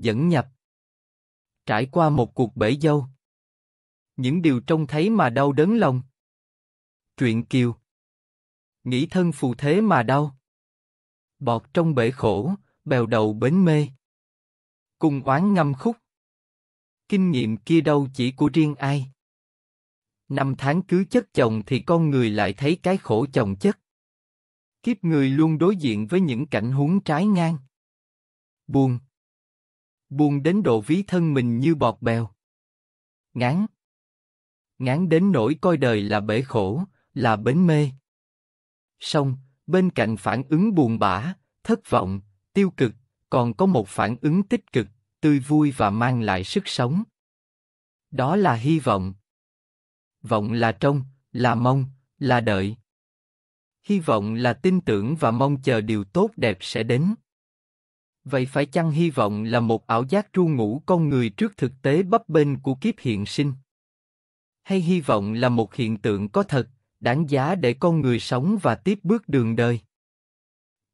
dẫn nhập. Trải qua một cuộc bể dâu. Những điều trông thấy mà đau đớn lòng. Truyện Kiều Nghĩ thân phù thế mà đau. Bọt trong bể khổ, bèo đầu bến mê. Cùng oán ngâm khúc. Kinh nghiệm kia đâu chỉ của riêng ai. Năm tháng cứ chất chồng thì con người lại thấy cái khổ chồng chất. Kiếp người luôn đối diện với những cảnh huống trái ngang. Buồn, buồn đến độ ví thân mình như bọt bèo. Ngán. Ngán đến nỗi coi đời là bể khổ, là bến mê. Song, bên cạnh phản ứng buồn bã, thất vọng, tiêu cực, còn có một phản ứng tích cực, tươi vui và mang lại sức sống. Đó là hy vọng. Vọng là trông, là mong, là đợi. Hy vọng là tin tưởng và mong chờ điều tốt đẹp sẽ đến. Vậy phải chăng hy vọng là một ảo giác ru ngủ con người trước thực tế bấp bênh của kiếp hiện sinh? Hay hy vọng là một hiện tượng có thật, đáng giá để con người sống và tiếp bước đường đời?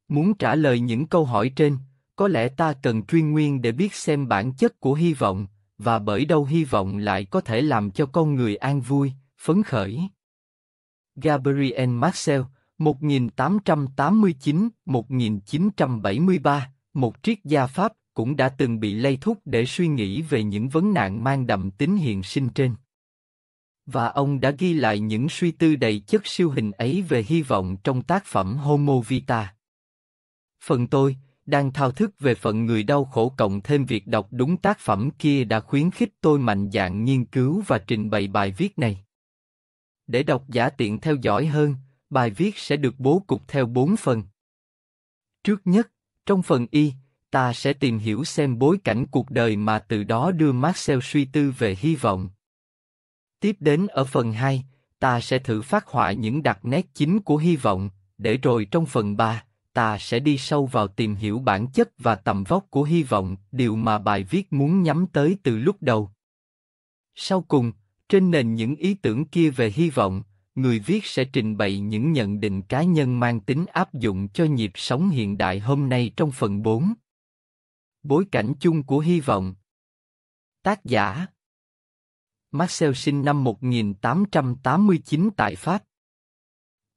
Muốn trả lời những câu hỏi trên, có lẽ ta cần chuyên nguyên để biết xem bản chất của hy vọng và bởi đâu hy vọng lại có thể làm cho con người an vui, phấn khởi. Gabriel Marcel, 1889-1973 một triết gia Pháp cũng đã từng bị lay thúc để suy nghĩ về những vấn nạn mang đậm tính hiện sinh trên. Và ông đã ghi lại những suy tư đầy chất siêu hình ấy về hy vọng trong tác phẩm Homo Vita. Phần tôi, đang thao thức về phận người đau khổ cộng thêm việc đọc đúng tác phẩm kia đã khuyến khích tôi mạnh dạn nghiên cứu và trình bày bài viết này. Để độc giả tiện theo dõi hơn, bài viết sẽ được bố cục theo bốn phần. Trước nhất, trong phần Y, ta sẽ tìm hiểu xem bối cảnh cuộc đời mà từ đó đưa Marcel suy tư về hy vọng. Tiếp đến ở phần 2, ta sẽ thử phát họa những đặc nét chính của hy vọng, để rồi trong phần 3, ta sẽ đi sâu vào tìm hiểu bản chất và tầm vóc của hy vọng, điều mà bài viết muốn nhắm tới từ lúc đầu. Sau cùng, trên nền những ý tưởng kia về hy vọng, người viết sẽ trình bày những nhận định cá nhân mang tính áp dụng cho nhịp sống hiện đại hôm nay trong phần 4. Bối cảnh chung của hy vọng. Tác giả Marcel sinh năm 1889 tại Pháp.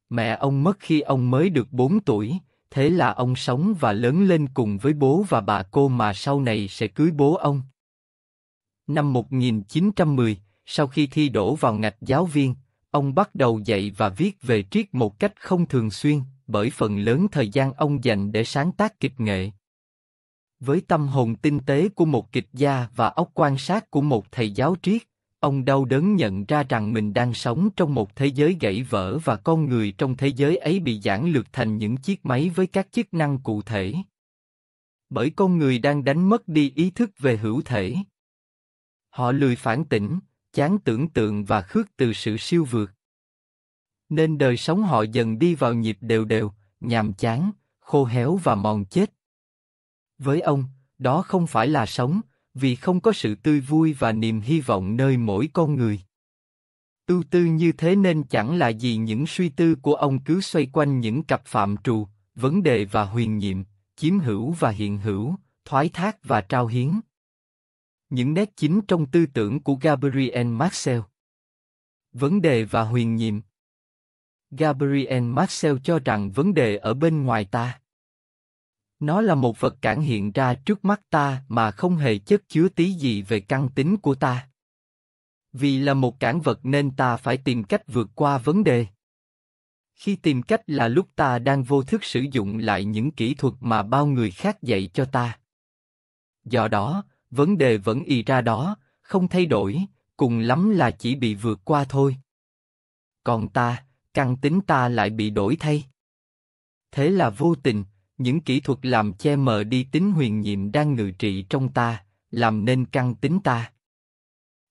Mẹ ông mất khi ông mới được 4 tuổi, thế là ông sống và lớn lên cùng với bố và bà cô mà sau này sẽ cưới bố ông. Năm 1910, sau khi thi đỗ vào ngạch giáo viên, ông bắt đầu dạy và viết về triết một cách không thường xuyên, bởi phần lớn thời gian ông dành để sáng tác kịch nghệ. Với tâm hồn tinh tế của một kịch gia và óc quan sát của một thầy giáo triết, ông đau đớn nhận ra rằng mình đang sống trong một thế giới gãy vỡ và con người trong thế giới ấy bị giản lược thành những chiếc máy với các chức năng cụ thể. Bởi con người đang đánh mất đi ý thức về hữu thể. Họ lười phản tỉnh, chán tưởng tượng và khước từ sự siêu vượt. Nên đời sống họ dần đi vào nhịp đều đều, nhàm chán, khô héo và mòn chết. Với ông, đó không phải là sống, vì không có sự tươi vui và niềm hy vọng nơi mỗi con người. Tu tư như thế nên chẳng là gì những suy tư của ông cứ xoay quanh những cặp phạm trù, vấn đề và huyền nhiệm, chiếm hữu và hiện hữu, thoái thác và trao hiến. Những nét chính trong tư tưởng của Gabriel Marcel. Vấn đề và huyền nhiệm. Gabriel Marcel cho rằng vấn đề ở bên ngoài ta. Nó là một vật cản hiện ra trước mắt ta mà không hề chất chứa tí gì về căn tính của ta. Vì là một cản vật nên ta phải tìm cách vượt qua vấn đề. Khi tìm cách là lúc ta đang vô thức sử dụng lại những kỹ thuật mà bao người khác dạy cho ta. Do đó, vấn đề vẫn y ra đó, không thay đổi, cùng lắm là chỉ bị vượt qua thôi. Còn ta, căn tính ta lại bị đổi thay. Thế là vô tình, những kỹ thuật làm che mờ đi tính huyền nhiệm đang ngự trị trong ta, làm nên căn tính ta.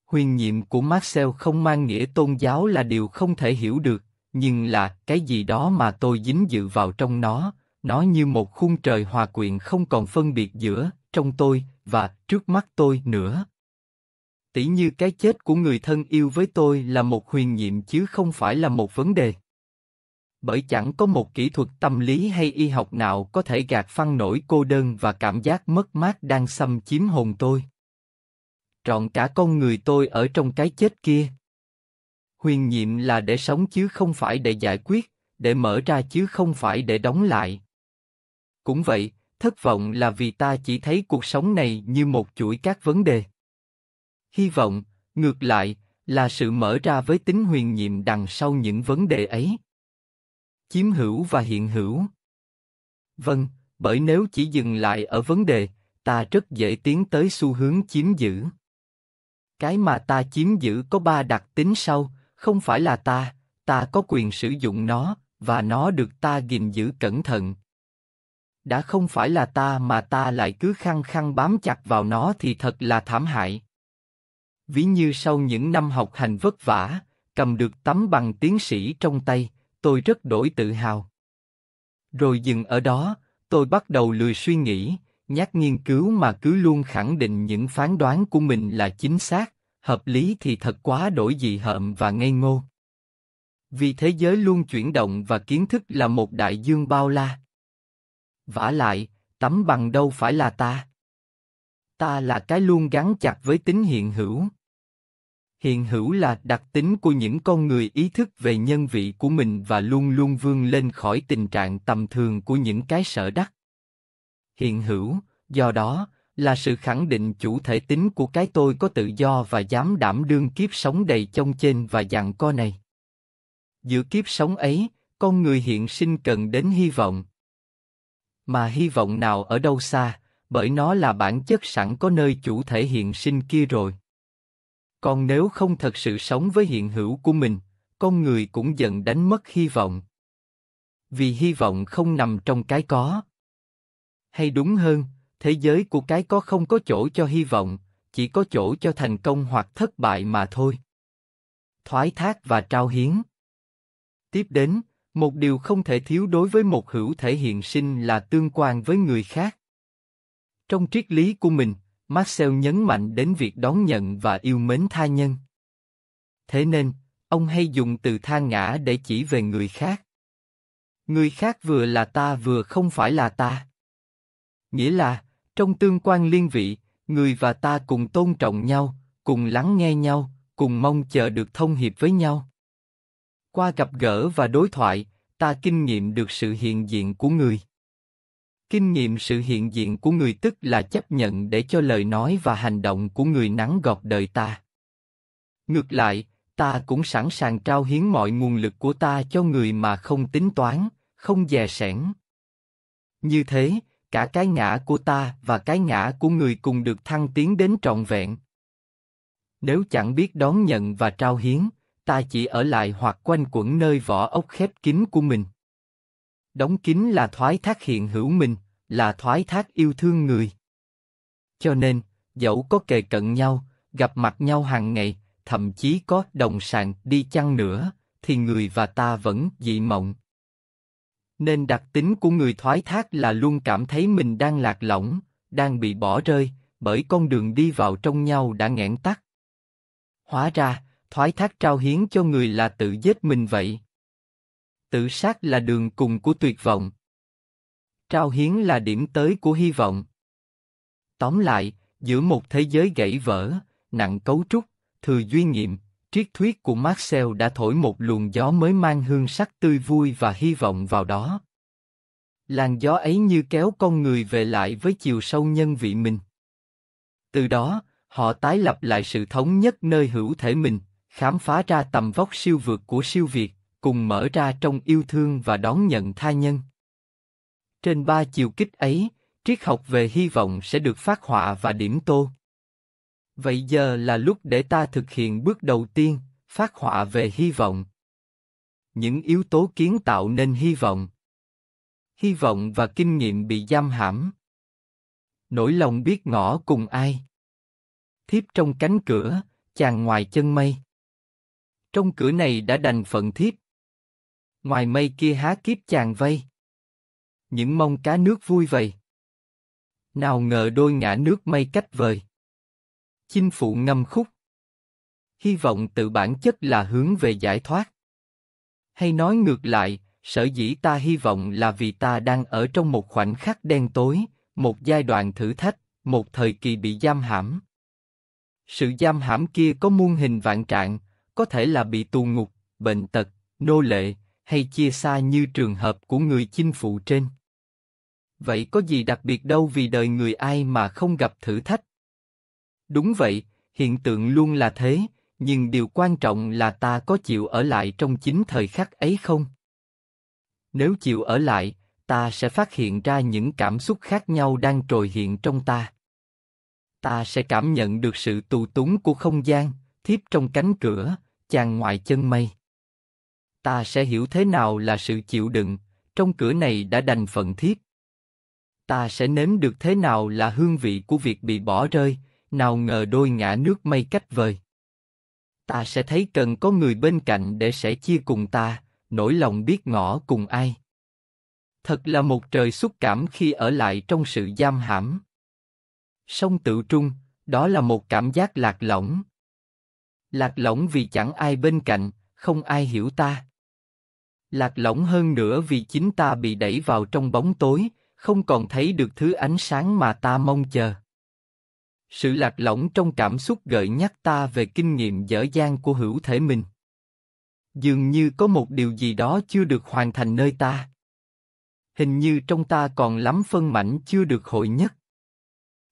Huyền nhiệm của Marcel không mang nghĩa tôn giáo là điều không thể hiểu được, nhưng là cái gì đó mà tôi dính dự vào trong nó, nó như một khung trời hòa quyện không còn phân biệt giữa, trong tôi, và trước mắt tôi nữa. Tỷ như cái chết của người thân yêu với tôi là một huyền nhiệm chứ không phải là một vấn đề. Bởi chẳng có một kỹ thuật tâm lý hay y học nào có thể gạt phăng nổi cô đơn và cảm giác mất mát đang xâm chiếm hồn tôi. Trọn cả con người tôi ở trong cái chết kia. Huyền nhiệm là để sống chứ không phải để giải quyết, để mở ra chứ không phải để đóng lại. Cũng vậy, thất vọng là vì ta chỉ thấy cuộc sống này như một chuỗi các vấn đề. Hy vọng, ngược lại, là sự mở ra với tính huyền nhiệm đằng sau những vấn đề ấy. Chiếm hữu và hiện hữu. Vâng, bởi nếu chỉ dừng lại ở vấn đề, ta rất dễ tiến tới xu hướng chiếm giữ. Cái mà ta chiếm giữ có ba đặc tính sau, không phải là ta, ta có quyền sử dụng nó, và nó được ta gìn giữ cẩn thận, đã không phải là ta mà ta lại cứ khăng khăng bám chặt vào nó thì thật là thảm hại. Ví như sau những năm học hành vất vả, cầm được tấm bằng tiến sĩ trong tay, tôi rất đổi tự hào. Rồi dừng ở đó, tôi bắt đầu lười suy nghĩ, nhát nghiên cứu mà cứ luôn khẳng định những phán đoán của mình là chính xác, hợp lý thì thật quá đổi dị hợm và ngây ngô. Vì thế giới luôn chuyển động và kiến thức là một đại dương bao la vả lại, tấm bằng đâu phải là ta. Ta là cái luôn gắn chặt với tính hiện hữu. Hiện hữu là đặc tính của những con người ý thức về nhân vị của mình và luôn luôn vươn lên khỏi tình trạng tầm thường của những cái sở đắc. Hiện hữu, do đó, là sự khẳng định chủ thể tính của cái tôi có tự do và dám đảm đương kiếp sống đầy chông trên và dặn co này. Giữa kiếp sống ấy, con người hiện sinh cần đến hy vọng mà hy vọng nào ở đâu xa, bởi nó là bản chất sẵn có nơi chủ thể hiện sinh kia rồi. Còn nếu không thật sự sống với hiện hữu của mình, con người cũng dần đánh mất hy vọng. Vì hy vọng không nằm trong cái có. Hay đúng hơn, thế giới của cái có không có chỗ cho hy vọng, chỉ có chỗ cho thành công hoặc thất bại mà thôi. Thoái thác và trao hiến. Tiếp đến, một điều không thể thiếu đối với một hữu thể hiện sinh là tương quan với người khác. Trong triết lý của mình, Marcel nhấn mạnh đến việc đón nhận và yêu mến tha nhân. Thế nên, ông hay dùng từ tha ngã để chỉ về người khác. Người khác vừa là ta vừa không phải là ta. Nghĩa là, trong tương quan liên vị, người và ta cùng tôn trọng nhau, cùng lắng nghe nhau, cùng mong chờ được thông hiệp với nhau. Qua gặp gỡ và đối thoại, ta kinh nghiệm được sự hiện diện của người. Kinh nghiệm sự hiện diện của người tức là chấp nhận để cho lời nói và hành động của người nắng gọt đời ta. Ngược lại, ta cũng sẵn sàng trao hiến mọi nguồn lực của ta cho người mà không tính toán, không dè sẻn. Như thế, cả cái ngã của ta và cái ngã của người cùng được thăng tiến đến trọn vẹn. Nếu chẳng biết đón nhận và trao hiến, ta chỉ ở lại hoặc quanh quẩn nơi vỏ ốc khép kín của mình. Đóng kín là thoái thác hiện hữu mình, là thoái thác yêu thương người. Cho nên, dẫu có kề cận nhau, gặp mặt nhau hàng ngày, thậm chí có đồng sàng đi chăng nữa, thì người và ta vẫn dị mộng. Nên đặc tính của người thoái thác là luôn cảm thấy mình đang lạc lõng, đang bị bỏ rơi, bởi con đường đi vào trong nhau đã nghẽn tắt. Hóa ra, thoái thác trao hiến cho người là tự giết mình vậy. Tự sát là đường cùng của tuyệt vọng. Trao hiến là điểm tới của hy vọng. Tóm lại, giữa một thế giới gãy vỡ, nặng cấu trúc, thừa duy nghiệm, triết thuyết của Marcel đã thổi một luồng gió mới mang hương sắc tươi vui và hy vọng vào đó. Làn gió ấy như kéo con người về lại với chiều sâu nhân vị mình. Từ đó, họ tái lập lại sự thống nhất nơi hữu thể mình khám phá ra tầm vóc siêu vượt của siêu việt, cùng mở ra trong yêu thương và đón nhận tha nhân. Trên ba chiều kích ấy, triết học về hy vọng sẽ được phát họa và điểm tô. Vậy giờ là lúc để ta thực hiện bước đầu tiên, phát họa về hy vọng. Những yếu tố kiến tạo nên hy vọng. Hy vọng và kinh nghiệm bị giam hãm. Nỗi lòng biết ngõ cùng ai. Thiếp trong cánh cửa, chàng ngoài chân mây trong cửa này đã đành phận thiếp. Ngoài mây kia há kiếp chàng vây. Những mong cá nước vui vầy. Nào ngờ đôi ngã nước mây cách vời. Chinh phụ ngâm khúc. Hy vọng tự bản chất là hướng về giải thoát. Hay nói ngược lại, sở dĩ ta hy vọng là vì ta đang ở trong một khoảnh khắc đen tối, một giai đoạn thử thách, một thời kỳ bị giam hãm. Sự giam hãm kia có muôn hình vạn trạng, có thể là bị tù ngục, bệnh tật, nô lệ, hay chia xa như trường hợp của người chinh phụ trên. Vậy có gì đặc biệt đâu vì đời người ai mà không gặp thử thách? Đúng vậy, hiện tượng luôn là thế, nhưng điều quan trọng là ta có chịu ở lại trong chính thời khắc ấy không? Nếu chịu ở lại, ta sẽ phát hiện ra những cảm xúc khác nhau đang trồi hiện trong ta. Ta sẽ cảm nhận được sự tù túng của không gian, thiếp trong cánh cửa, chàng ngoại chân mây. Ta sẽ hiểu thế nào là sự chịu đựng, trong cửa này đã đành phận thiết. Ta sẽ nếm được thế nào là hương vị của việc bị bỏ rơi, nào ngờ đôi ngã nước mây cách vời. Ta sẽ thấy cần có người bên cạnh để sẽ chia cùng ta, nỗi lòng biết ngõ cùng ai. Thật là một trời xúc cảm khi ở lại trong sự giam hãm. sông tự trung, đó là một cảm giác lạc lõng. Lạc lõng vì chẳng ai bên cạnh, không ai hiểu ta. Lạc lõng hơn nữa vì chính ta bị đẩy vào trong bóng tối, không còn thấy được thứ ánh sáng mà ta mong chờ. Sự lạc lõng trong cảm xúc gợi nhắc ta về kinh nghiệm dở dang của hữu thể mình. Dường như có một điều gì đó chưa được hoàn thành nơi ta. Hình như trong ta còn lắm phân mảnh chưa được hội nhất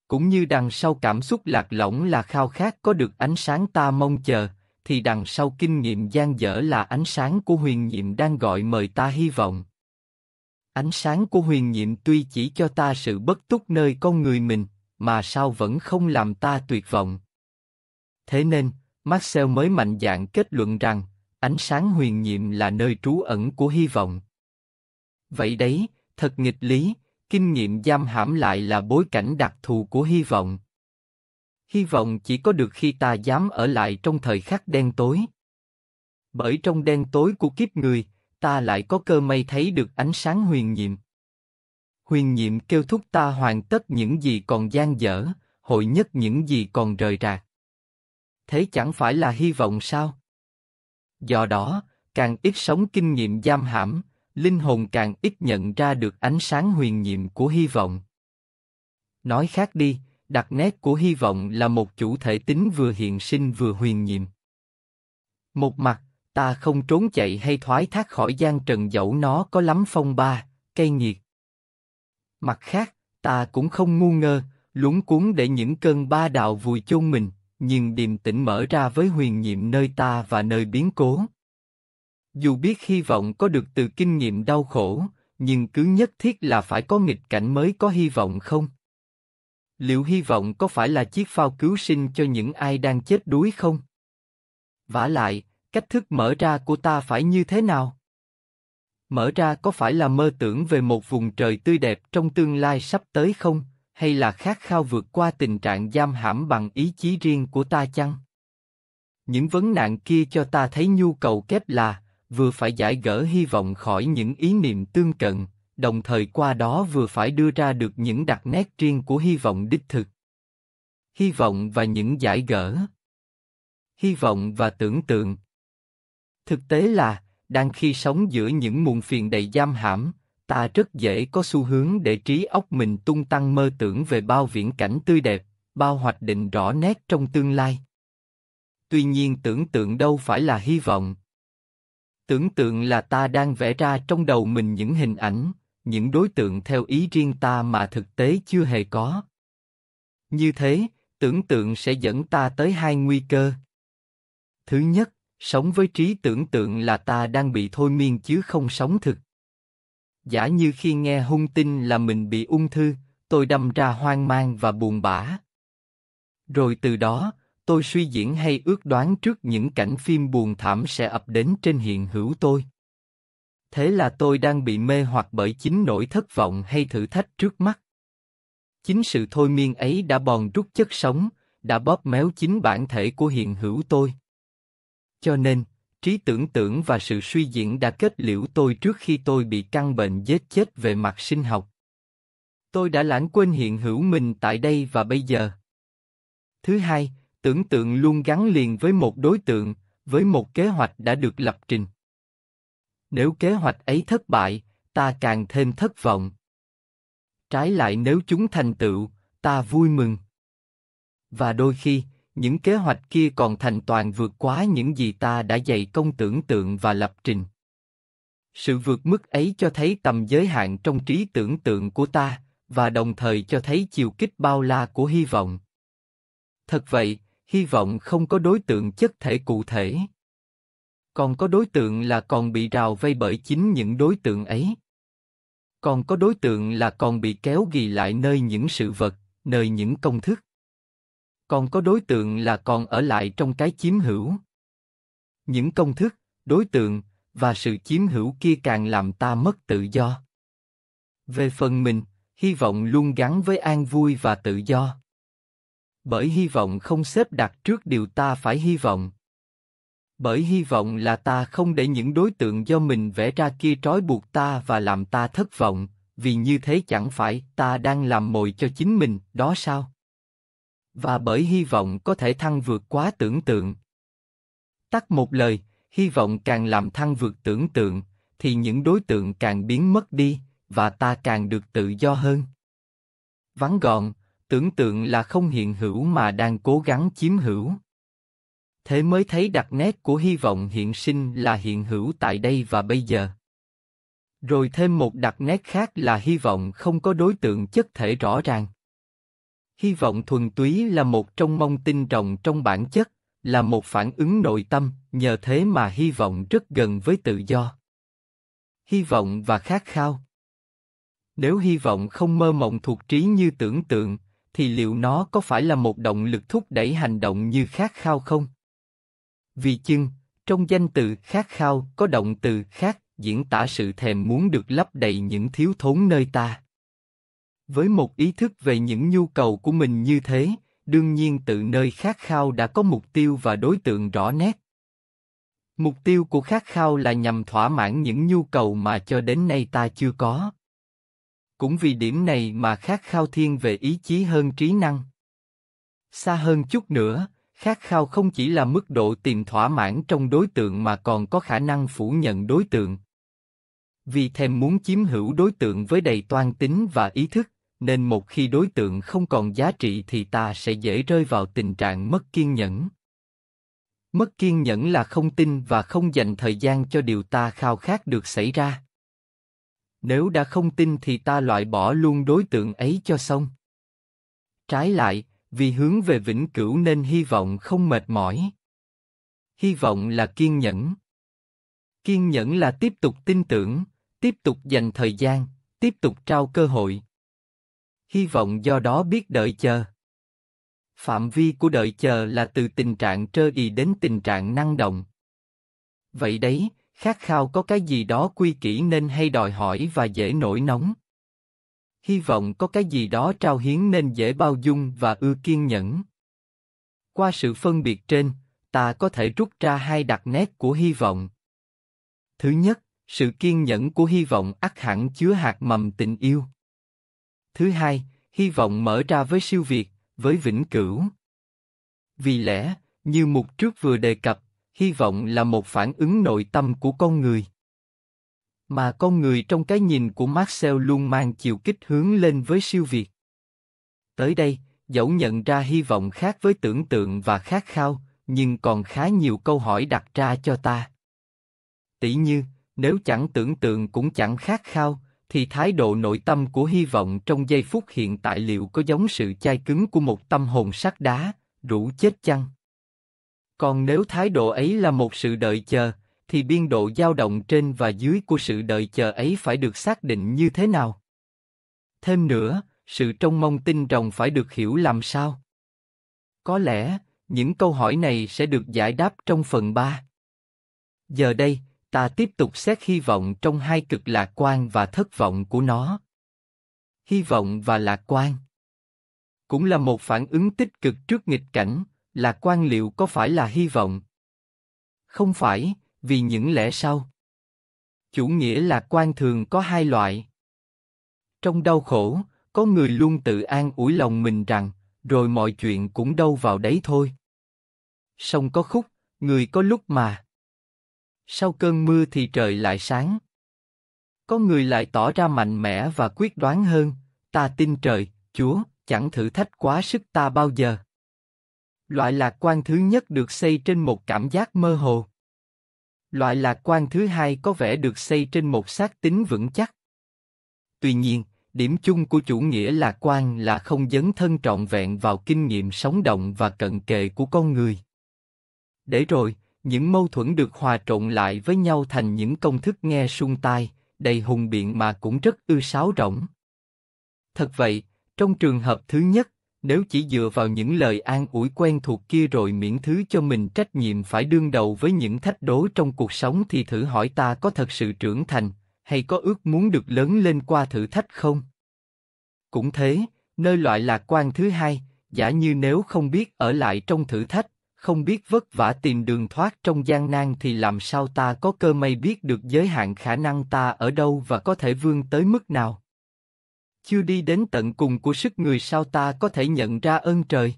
cũng như đằng sau cảm xúc lạc lõng là khao khát có được ánh sáng ta mong chờ, thì đằng sau kinh nghiệm gian dở là ánh sáng của huyền nhiệm đang gọi mời ta hy vọng. Ánh sáng của huyền nhiệm tuy chỉ cho ta sự bất túc nơi con người mình, mà sao vẫn không làm ta tuyệt vọng. Thế nên, Marcel mới mạnh dạn kết luận rằng, ánh sáng huyền nhiệm là nơi trú ẩn của hy vọng. Vậy đấy, thật nghịch lý, kinh nghiệm giam hãm lại là bối cảnh đặc thù của hy vọng. Hy vọng chỉ có được khi ta dám ở lại trong thời khắc đen tối. Bởi trong đen tối của kiếp người, ta lại có cơ may thấy được ánh sáng huyền nhiệm. Huyền nhiệm kêu thúc ta hoàn tất những gì còn gian dở, hội nhất những gì còn rời rạc. Thế chẳng phải là hy vọng sao? Do đó, càng ít sống kinh nghiệm giam hãm, linh hồn càng ít nhận ra được ánh sáng huyền nhiệm của hy vọng. Nói khác đi, đặc nét của hy vọng là một chủ thể tính vừa hiện sinh vừa huyền nhiệm. Một mặt, ta không trốn chạy hay thoái thác khỏi gian trần dẫu nó có lắm phong ba, cây nhiệt. Mặt khác, ta cũng không ngu ngơ, lúng cuốn để những cơn ba đạo vùi chôn mình, nhưng điềm tĩnh mở ra với huyền nhiệm nơi ta và nơi biến cố. Dù biết hy vọng có được từ kinh nghiệm đau khổ, nhưng cứ nhất thiết là phải có nghịch cảnh mới có hy vọng không? Liệu hy vọng có phải là chiếc phao cứu sinh cho những ai đang chết đuối không? Vả lại, cách thức mở ra của ta phải như thế nào? Mở ra có phải là mơ tưởng về một vùng trời tươi đẹp trong tương lai sắp tới không, hay là khát khao vượt qua tình trạng giam hãm bằng ý chí riêng của ta chăng? Những vấn nạn kia cho ta thấy nhu cầu kép là vừa phải giải gỡ hy vọng khỏi những ý niệm tương cận, đồng thời qua đó vừa phải đưa ra được những đặc nét riêng của hy vọng đích thực. Hy vọng và những giải gỡ. Hy vọng và tưởng tượng. Thực tế là, đang khi sống giữa những muộn phiền đầy giam hãm, ta rất dễ có xu hướng để trí óc mình tung tăng mơ tưởng về bao viễn cảnh tươi đẹp, bao hoạch định rõ nét trong tương lai. Tuy nhiên tưởng tượng đâu phải là hy vọng. Tưởng tượng là ta đang vẽ ra trong đầu mình những hình ảnh, những đối tượng theo ý riêng ta mà thực tế chưa hề có. Như thế, tưởng tượng sẽ dẫn ta tới hai nguy cơ. Thứ nhất, sống với trí tưởng tượng là ta đang bị thôi miên chứ không sống thực. Giả như khi nghe hung tin là mình bị ung thư, tôi đâm ra hoang mang và buồn bã. Rồi từ đó, tôi suy diễn hay ước đoán trước những cảnh phim buồn thảm sẽ ập đến trên hiện hữu tôi thế là tôi đang bị mê hoặc bởi chính nỗi thất vọng hay thử thách trước mắt chính sự thôi miên ấy đã bòn rút chất sống đã bóp méo chính bản thể của hiện hữu tôi cho nên trí tưởng tượng và sự suy diễn đã kết liễu tôi trước khi tôi bị căn bệnh giết chết về mặt sinh học tôi đã lãng quên hiện hữu mình tại đây và bây giờ thứ hai tưởng tượng luôn gắn liền với một đối tượng, với một kế hoạch đã được lập trình. Nếu kế hoạch ấy thất bại, ta càng thêm thất vọng. Trái lại nếu chúng thành tựu, ta vui mừng. Và đôi khi, những kế hoạch kia còn thành toàn vượt quá những gì ta đã dày công tưởng tượng và lập trình. Sự vượt mức ấy cho thấy tầm giới hạn trong trí tưởng tượng của ta và đồng thời cho thấy chiều kích bao la của hy vọng. Thật vậy, hy vọng không có đối tượng chất thể cụ thể. Còn có đối tượng là còn bị rào vây bởi chính những đối tượng ấy. Còn có đối tượng là còn bị kéo ghi lại nơi những sự vật, nơi những công thức. Còn có đối tượng là còn ở lại trong cái chiếm hữu. Những công thức, đối tượng và sự chiếm hữu kia càng làm ta mất tự do. Về phần mình, hy vọng luôn gắn với an vui và tự do bởi hy vọng không xếp đặt trước điều ta phải hy vọng. Bởi hy vọng là ta không để những đối tượng do mình vẽ ra kia trói buộc ta và làm ta thất vọng, vì như thế chẳng phải ta đang làm mồi cho chính mình, đó sao? Và bởi hy vọng có thể thăng vượt quá tưởng tượng. Tắt một lời, hy vọng càng làm thăng vượt tưởng tượng, thì những đối tượng càng biến mất đi, và ta càng được tự do hơn. Vắng gọn, tưởng tượng là không hiện hữu mà đang cố gắng chiếm hữu. Thế mới thấy đặc nét của hy vọng hiện sinh là hiện hữu tại đây và bây giờ. Rồi thêm một đặc nét khác là hy vọng không có đối tượng chất thể rõ ràng. Hy vọng thuần túy là một trong mong tin trọng trong bản chất, là một phản ứng nội tâm, nhờ thế mà hy vọng rất gần với tự do. Hy vọng và khát khao nếu hy vọng không mơ mộng thuộc trí như tưởng tượng, thì liệu nó có phải là một động lực thúc đẩy hành động như khát khao không? Vì chưng, trong danh từ khát khao có động từ khát diễn tả sự thèm muốn được lấp đầy những thiếu thốn nơi ta. Với một ý thức về những nhu cầu của mình như thế, đương nhiên tự nơi khát khao đã có mục tiêu và đối tượng rõ nét. Mục tiêu của khát khao là nhằm thỏa mãn những nhu cầu mà cho đến nay ta chưa có. Cũng vì điểm này mà khát khao thiên về ý chí hơn trí năng. Xa hơn chút nữa, khát khao không chỉ là mức độ tìm thỏa mãn trong đối tượng mà còn có khả năng phủ nhận đối tượng. Vì thèm muốn chiếm hữu đối tượng với đầy toan tính và ý thức, nên một khi đối tượng không còn giá trị thì ta sẽ dễ rơi vào tình trạng mất kiên nhẫn. Mất kiên nhẫn là không tin và không dành thời gian cho điều ta khao khát được xảy ra nếu đã không tin thì ta loại bỏ luôn đối tượng ấy cho xong. Trái lại, vì hướng về vĩnh cửu nên hy vọng không mệt mỏi. Hy vọng là kiên nhẫn. Kiên nhẫn là tiếp tục tin tưởng, tiếp tục dành thời gian, tiếp tục trao cơ hội. Hy vọng do đó biết đợi chờ. Phạm vi của đợi chờ là từ tình trạng trơ ì đến tình trạng năng động. Vậy đấy, Khát khao có cái gì đó quy kỷ nên hay đòi hỏi và dễ nổi nóng. Hy vọng có cái gì đó trao hiến nên dễ bao dung và ưa kiên nhẫn. Qua sự phân biệt trên, ta có thể rút ra hai đặc nét của hy vọng. Thứ nhất, sự kiên nhẫn của hy vọng ắt hẳn chứa hạt mầm tình yêu. Thứ hai, hy vọng mở ra với siêu việt, với vĩnh cửu. Vì lẽ, như mục trước vừa đề cập, hy vọng là một phản ứng nội tâm của con người. Mà con người trong cái nhìn của Marcel luôn mang chiều kích hướng lên với siêu việt. Tới đây, dẫu nhận ra hy vọng khác với tưởng tượng và khát khao, nhưng còn khá nhiều câu hỏi đặt ra cho ta. Tỷ như, nếu chẳng tưởng tượng cũng chẳng khát khao, thì thái độ nội tâm của hy vọng trong giây phút hiện tại liệu có giống sự chai cứng của một tâm hồn sắt đá, rũ chết chăng? Còn nếu thái độ ấy là một sự đợi chờ, thì biên độ dao động trên và dưới của sự đợi chờ ấy phải được xác định như thế nào? Thêm nữa, sự trông mong tinh rồng phải được hiểu làm sao? Có lẽ, những câu hỏi này sẽ được giải đáp trong phần 3. Giờ đây, ta tiếp tục xét hy vọng trong hai cực lạc quan và thất vọng của nó. Hy vọng và lạc quan cũng là một phản ứng tích cực trước nghịch cảnh, là quan liệu có phải là hy vọng? Không phải, vì những lẽ sau. Chủ nghĩa lạc quan thường có hai loại. Trong đau khổ, có người luôn tự an ủi lòng mình rằng, rồi mọi chuyện cũng đâu vào đấy thôi. Sông có khúc, người có lúc mà. Sau cơn mưa thì trời lại sáng. Có người lại tỏ ra mạnh mẽ và quyết đoán hơn, ta tin trời, Chúa, chẳng thử thách quá sức ta bao giờ. Loại lạc quan thứ nhất được xây trên một cảm giác mơ hồ. Loại lạc quan thứ hai có vẻ được xây trên một xác tính vững chắc. Tuy nhiên, điểm chung của chủ nghĩa lạc quan là không dấn thân trọn vẹn vào kinh nghiệm sống động và cận kề của con người. Để rồi, những mâu thuẫn được hòa trộn lại với nhau thành những công thức nghe sung tai, đầy hùng biện mà cũng rất ư sáo rỗng. Thật vậy, trong trường hợp thứ nhất, nếu chỉ dựa vào những lời an ủi quen thuộc kia rồi miễn thứ cho mình trách nhiệm phải đương đầu với những thách đố trong cuộc sống thì thử hỏi ta có thật sự trưởng thành, hay có ước muốn được lớn lên qua thử thách không? Cũng thế, nơi loại lạc quan thứ hai, giả như nếu không biết ở lại trong thử thách, không biết vất vả tìm đường thoát trong gian nan thì làm sao ta có cơ may biết được giới hạn khả năng ta ở đâu và có thể vươn tới mức nào? chưa đi đến tận cùng của sức người sao ta có thể nhận ra ơn trời?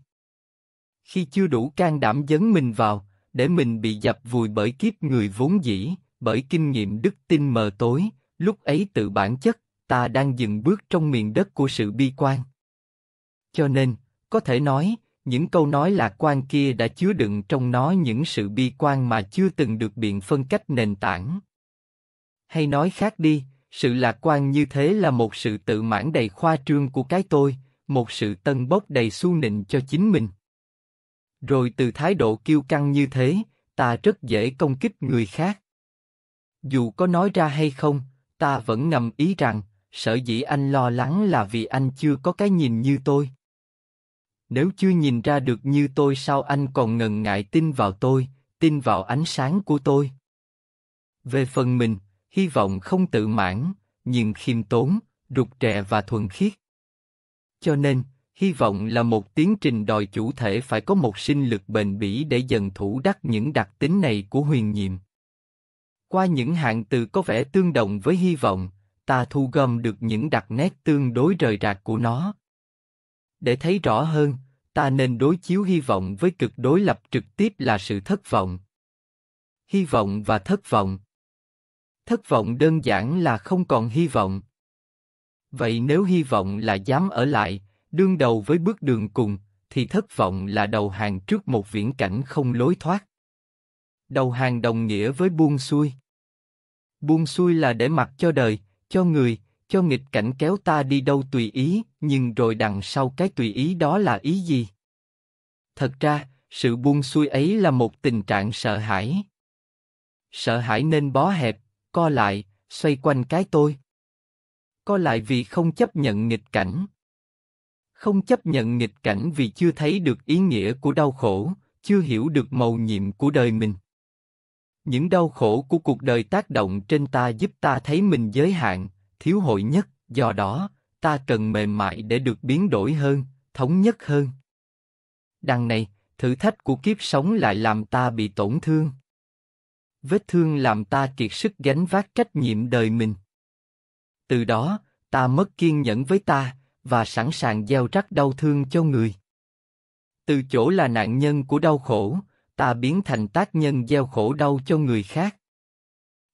Khi chưa đủ can đảm dấn mình vào, để mình bị dập vùi bởi kiếp người vốn dĩ, bởi kinh nghiệm đức tin mờ tối, lúc ấy tự bản chất, ta đang dừng bước trong miền đất của sự bi quan. Cho nên, có thể nói, những câu nói lạc quan kia đã chứa đựng trong nó những sự bi quan mà chưa từng được biện phân cách nền tảng. Hay nói khác đi, sự lạc quan như thế là một sự tự mãn đầy khoa trương của cái tôi, một sự tân bốc đầy xu nịnh cho chính mình. Rồi từ thái độ kiêu căng như thế, ta rất dễ công kích người khác. Dù có nói ra hay không, ta vẫn ngầm ý rằng, sở dĩ anh lo lắng là vì anh chưa có cái nhìn như tôi. Nếu chưa nhìn ra được như tôi sao anh còn ngần ngại tin vào tôi, tin vào ánh sáng của tôi. Về phần mình, hy vọng không tự mãn, nhưng khiêm tốn, rụt rè và thuần khiết. Cho nên, hy vọng là một tiến trình đòi chủ thể phải có một sinh lực bền bỉ để dần thủ đắc những đặc tính này của huyền nhiệm. Qua những hạng từ có vẻ tương đồng với hy vọng, ta thu gom được những đặc nét tương đối rời rạc của nó. Để thấy rõ hơn, ta nên đối chiếu hy vọng với cực đối lập trực tiếp là sự thất vọng. Hy vọng và thất vọng, thất vọng đơn giản là không còn hy vọng vậy nếu hy vọng là dám ở lại đương đầu với bước đường cùng thì thất vọng là đầu hàng trước một viễn cảnh không lối thoát đầu hàng đồng nghĩa với buông xuôi buông xuôi là để mặc cho đời cho người cho nghịch cảnh kéo ta đi đâu tùy ý nhưng rồi đằng sau cái tùy ý đó là ý gì thật ra sự buông xuôi ấy là một tình trạng sợ hãi sợ hãi nên bó hẹp co lại, xoay quanh cái tôi. Co lại vì không chấp nhận nghịch cảnh. Không chấp nhận nghịch cảnh vì chưa thấy được ý nghĩa của đau khổ, chưa hiểu được màu nhiệm của đời mình. Những đau khổ của cuộc đời tác động trên ta giúp ta thấy mình giới hạn, thiếu hội nhất, do đó, ta cần mềm mại để được biến đổi hơn, thống nhất hơn. Đằng này, thử thách của kiếp sống lại làm ta bị tổn thương vết thương làm ta kiệt sức gánh vác trách nhiệm đời mình. Từ đó, ta mất kiên nhẫn với ta và sẵn sàng gieo rắc đau thương cho người. Từ chỗ là nạn nhân của đau khổ, ta biến thành tác nhân gieo khổ đau cho người khác.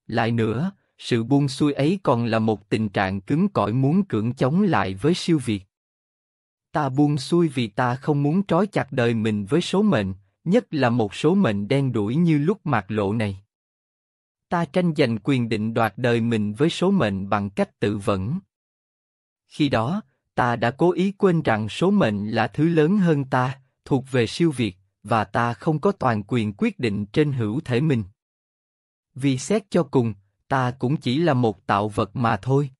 Lại nữa, sự buông xuôi ấy còn là một tình trạng cứng cỏi muốn cưỡng chống lại với siêu việt. Ta buông xuôi vì ta không muốn trói chặt đời mình với số mệnh, nhất là một số mệnh đen đuổi như lúc mạc lộ này ta tranh giành quyền định đoạt đời mình với số mệnh bằng cách tự vẫn. Khi đó, ta đã cố ý quên rằng số mệnh là thứ lớn hơn ta, thuộc về siêu việt, và ta không có toàn quyền quyết định trên hữu thể mình. Vì xét cho cùng, ta cũng chỉ là một tạo vật mà thôi.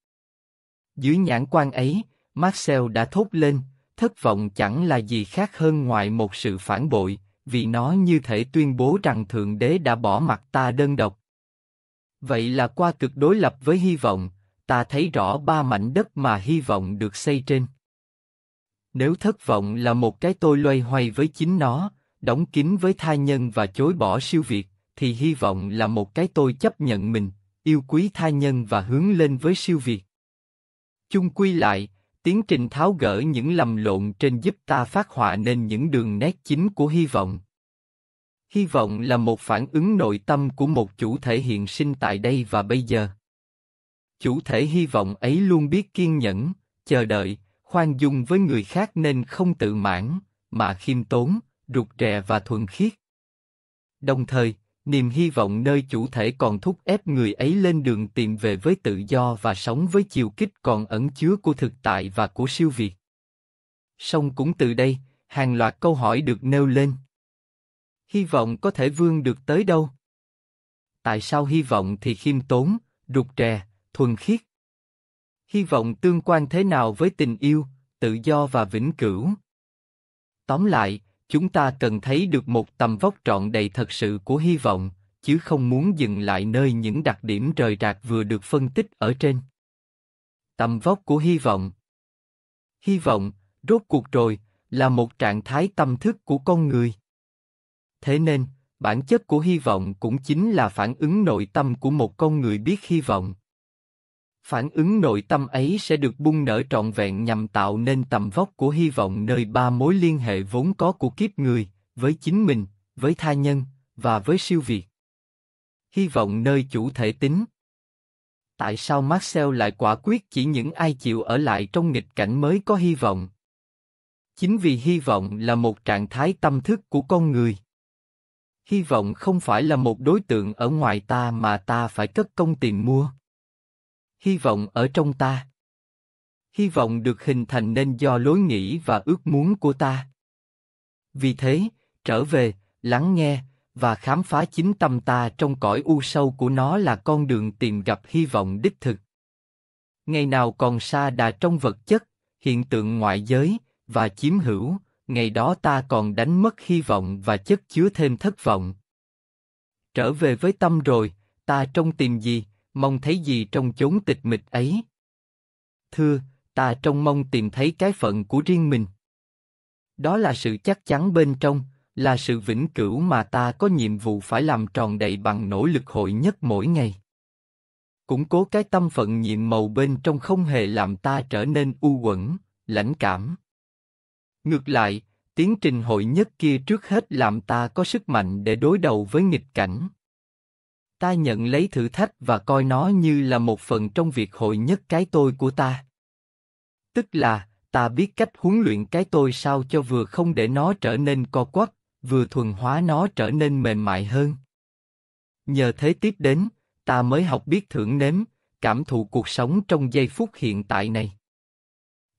Dưới nhãn quan ấy, Marcel đã thốt lên, thất vọng chẳng là gì khác hơn ngoài một sự phản bội, vì nó như thể tuyên bố rằng Thượng Đế đã bỏ mặt ta đơn độc. Vậy là qua cực đối lập với hy vọng, ta thấy rõ ba mảnh đất mà hy vọng được xây trên. Nếu thất vọng là một cái tôi loay hoay với chính nó, đóng kín với tha nhân và chối bỏ siêu việt, thì hy vọng là một cái tôi chấp nhận mình, yêu quý tha nhân và hướng lên với siêu việt. Chung quy lại, tiến trình tháo gỡ những lầm lộn trên giúp ta phát họa nên những đường nét chính của hy vọng hy vọng là một phản ứng nội tâm của một chủ thể hiện sinh tại đây và bây giờ chủ thể hy vọng ấy luôn biết kiên nhẫn chờ đợi khoan dung với người khác nên không tự mãn mà khiêm tốn rụt rè và thuần khiết đồng thời niềm hy vọng nơi chủ thể còn thúc ép người ấy lên đường tìm về với tự do và sống với chiều kích còn ẩn chứa của thực tại và của siêu việt song cũng từ đây hàng loạt câu hỏi được nêu lên hy vọng có thể vươn được tới đâu. Tại sao hy vọng thì khiêm tốn, rụt rè, thuần khiết? Hy vọng tương quan thế nào với tình yêu, tự do và vĩnh cửu? Tóm lại, chúng ta cần thấy được một tầm vóc trọn đầy thật sự của hy vọng, chứ không muốn dừng lại nơi những đặc điểm rời rạc vừa được phân tích ở trên. Tầm vóc của hy vọng Hy vọng, rốt cuộc rồi, là một trạng thái tâm thức của con người. Thế nên, bản chất của hy vọng cũng chính là phản ứng nội tâm của một con người biết hy vọng. Phản ứng nội tâm ấy sẽ được bung nở trọn vẹn nhằm tạo nên tầm vóc của hy vọng nơi ba mối liên hệ vốn có của kiếp người, với chính mình, với tha nhân, và với siêu việt. Hy vọng nơi chủ thể tính Tại sao Marcel lại quả quyết chỉ những ai chịu ở lại trong nghịch cảnh mới có hy vọng? Chính vì hy vọng là một trạng thái tâm thức của con người hy vọng không phải là một đối tượng ở ngoài ta mà ta phải cất công tìm mua. Hy vọng ở trong ta. Hy vọng được hình thành nên do lối nghĩ và ước muốn của ta. Vì thế, trở về, lắng nghe và khám phá chính tâm ta trong cõi u sâu của nó là con đường tìm gặp hy vọng đích thực. Ngày nào còn xa đà trong vật chất, hiện tượng ngoại giới và chiếm hữu, ngày đó ta còn đánh mất hy vọng và chất chứa thêm thất vọng. Trở về với tâm rồi, ta trông tìm gì, mong thấy gì trong chốn tịch mịch ấy? Thưa, ta trông mong tìm thấy cái phận của riêng mình. Đó là sự chắc chắn bên trong, là sự vĩnh cửu mà ta có nhiệm vụ phải làm tròn đầy bằng nỗ lực hội nhất mỗi ngày. Củng cố cái tâm phận nhiệm màu bên trong không hề làm ta trở nên u quẩn, lãnh cảm. Ngược lại, tiến trình hội nhất kia trước hết làm ta có sức mạnh để đối đầu với nghịch cảnh. Ta nhận lấy thử thách và coi nó như là một phần trong việc hội nhất cái tôi của ta. Tức là, ta biết cách huấn luyện cái tôi sao cho vừa không để nó trở nên co quắp, vừa thuần hóa nó trở nên mềm mại hơn. Nhờ thế tiếp đến, ta mới học biết thưởng nếm, cảm thụ cuộc sống trong giây phút hiện tại này.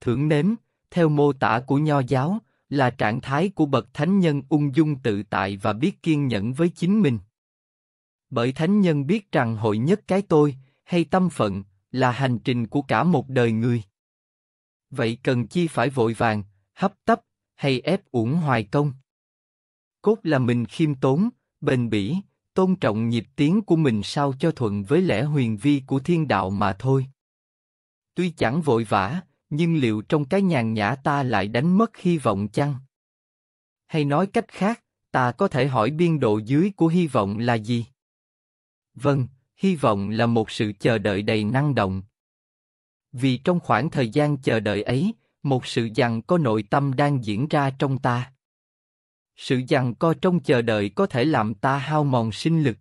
Thưởng nếm, theo mô tả của nho giáo, là trạng thái của bậc thánh nhân ung dung tự tại và biết kiên nhẫn với chính mình. Bởi thánh nhân biết rằng hội nhất cái tôi, hay tâm phận, là hành trình của cả một đời người. Vậy cần chi phải vội vàng, hấp tấp, hay ép uổng hoài công? Cốt là mình khiêm tốn, bền bỉ, tôn trọng nhịp tiến của mình sao cho thuận với lẽ huyền vi của thiên đạo mà thôi. Tuy chẳng vội vã, nhưng liệu trong cái nhàn nhã ta lại đánh mất hy vọng chăng? Hay nói cách khác, ta có thể hỏi biên độ dưới của hy vọng là gì? Vâng, hy vọng là một sự chờ đợi đầy năng động. Vì trong khoảng thời gian chờ đợi ấy, một sự dằn co nội tâm đang diễn ra trong ta. Sự dằn co trong chờ đợi có thể làm ta hao mòn sinh lực.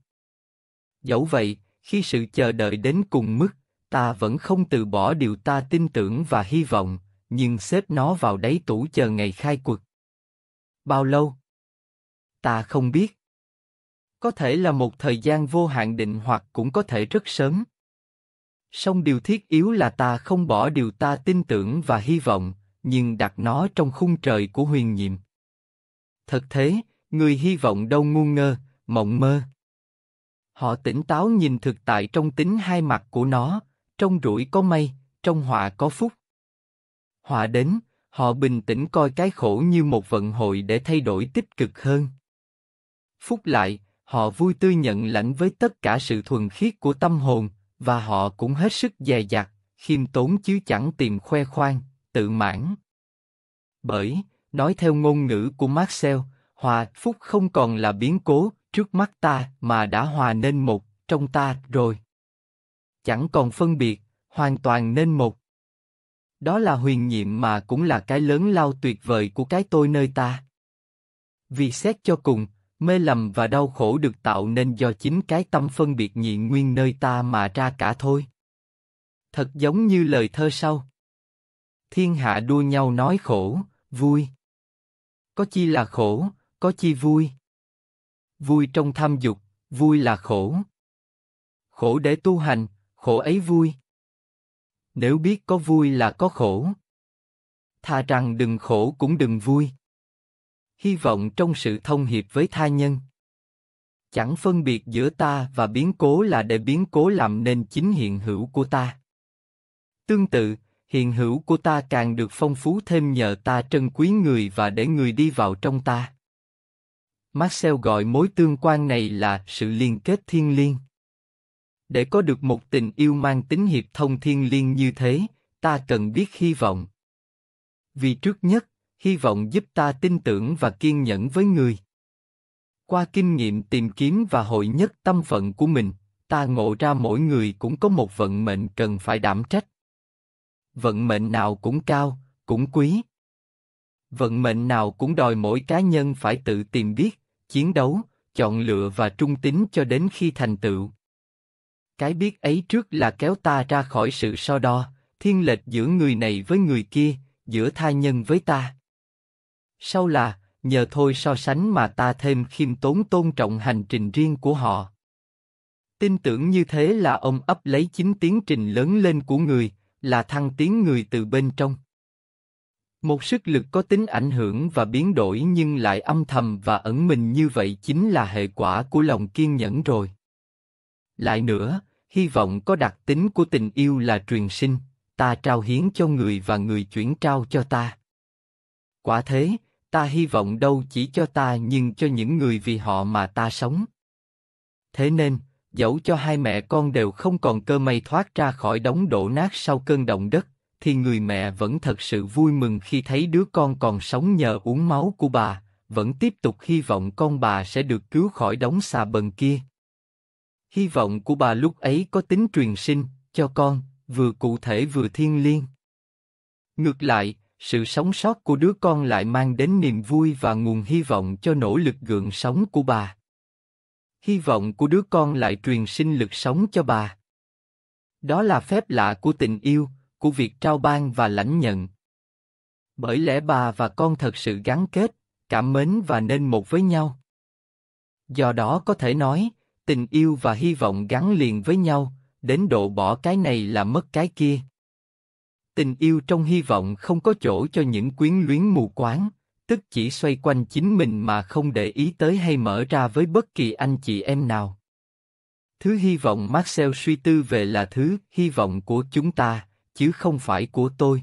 Dẫu vậy, khi sự chờ đợi đến cùng mức, ta vẫn không từ bỏ điều ta tin tưởng và hy vọng, nhưng xếp nó vào đáy tủ chờ ngày khai quật. Bao lâu? Ta không biết. Có thể là một thời gian vô hạn định hoặc cũng có thể rất sớm. Song điều thiết yếu là ta không bỏ điều ta tin tưởng và hy vọng, nhưng đặt nó trong khung trời của huyền nhiệm. Thật thế, người hy vọng đâu ngu ngơ, mộng mơ. Họ tỉnh táo nhìn thực tại trong tính hai mặt của nó, trong rủi có may, trong họa có phúc. Họa đến, họ bình tĩnh coi cái khổ như một vận hội để thay đổi tích cực hơn. Phúc lại, họ vui tươi nhận lãnh với tất cả sự thuần khiết của tâm hồn, và họ cũng hết sức dè dặt, khiêm tốn chứ chẳng tìm khoe khoang, tự mãn. Bởi, nói theo ngôn ngữ của Marcel, hòa phúc không còn là biến cố trước mắt ta mà đã hòa nên một trong ta rồi chẳng còn phân biệt, hoàn toàn nên một. Đó là huyền nhiệm mà cũng là cái lớn lao tuyệt vời của cái tôi nơi ta. Vì xét cho cùng, mê lầm và đau khổ được tạo nên do chính cái tâm phân biệt nhị nguyên nơi ta mà ra cả thôi. Thật giống như lời thơ sau. Thiên hạ đua nhau nói khổ, vui. Có chi là khổ, có chi vui. Vui trong tham dục, vui là khổ. Khổ để tu hành, khổ ấy vui. Nếu biết có vui là có khổ. Thà rằng đừng khổ cũng đừng vui. Hy vọng trong sự thông hiệp với tha nhân. Chẳng phân biệt giữa ta và biến cố là để biến cố làm nên chính hiện hữu của ta. Tương tự, hiện hữu của ta càng được phong phú thêm nhờ ta trân quý người và để người đi vào trong ta. Marcel gọi mối tương quan này là sự liên kết thiên liêng. Để có được một tình yêu mang tính hiệp thông thiên liêng như thế, ta cần biết hy vọng. Vì trước nhất, hy vọng giúp ta tin tưởng và kiên nhẫn với người. Qua kinh nghiệm tìm kiếm và hội nhất tâm phận của mình, ta ngộ ra mỗi người cũng có một vận mệnh cần phải đảm trách. Vận mệnh nào cũng cao, cũng quý. Vận mệnh nào cũng đòi mỗi cá nhân phải tự tìm biết, chiến đấu, chọn lựa và trung tín cho đến khi thành tựu. Cái biết ấy trước là kéo ta ra khỏi sự so đo, thiên lệch giữa người này với người kia, giữa tha nhân với ta. Sau là, nhờ thôi so sánh mà ta thêm khiêm tốn tôn trọng hành trình riêng của họ. Tin tưởng như thế là ông ấp lấy chính tiến trình lớn lên của người, là thăng tiến người từ bên trong. Một sức lực có tính ảnh hưởng và biến đổi nhưng lại âm thầm và ẩn mình như vậy chính là hệ quả của lòng kiên nhẫn rồi. Lại nữa, hy vọng có đặc tính của tình yêu là truyền sinh, ta trao hiến cho người và người chuyển trao cho ta. Quả thế, ta hy vọng đâu chỉ cho ta nhưng cho những người vì họ mà ta sống. Thế nên, dẫu cho hai mẹ con đều không còn cơ may thoát ra khỏi đống đổ nát sau cơn động đất, thì người mẹ vẫn thật sự vui mừng khi thấy đứa con còn sống nhờ uống máu của bà, vẫn tiếp tục hy vọng con bà sẽ được cứu khỏi đống xà bần kia. Hy vọng của bà lúc ấy có tính truyền sinh, cho con, vừa cụ thể vừa thiên liêng. Ngược lại, sự sống sót của đứa con lại mang đến niềm vui và nguồn hy vọng cho nỗ lực gượng sống của bà. Hy vọng của đứa con lại truyền sinh lực sống cho bà. Đó là phép lạ của tình yêu, của việc trao ban và lãnh nhận. Bởi lẽ bà và con thật sự gắn kết, cảm mến và nên một với nhau. Do đó có thể nói, tình yêu và hy vọng gắn liền với nhau, đến độ bỏ cái này là mất cái kia. Tình yêu trong hy vọng không có chỗ cho những quyến luyến mù quáng, tức chỉ xoay quanh chính mình mà không để ý tới hay mở ra với bất kỳ anh chị em nào. Thứ hy vọng Marcel suy tư về là thứ hy vọng của chúng ta, chứ không phải của tôi.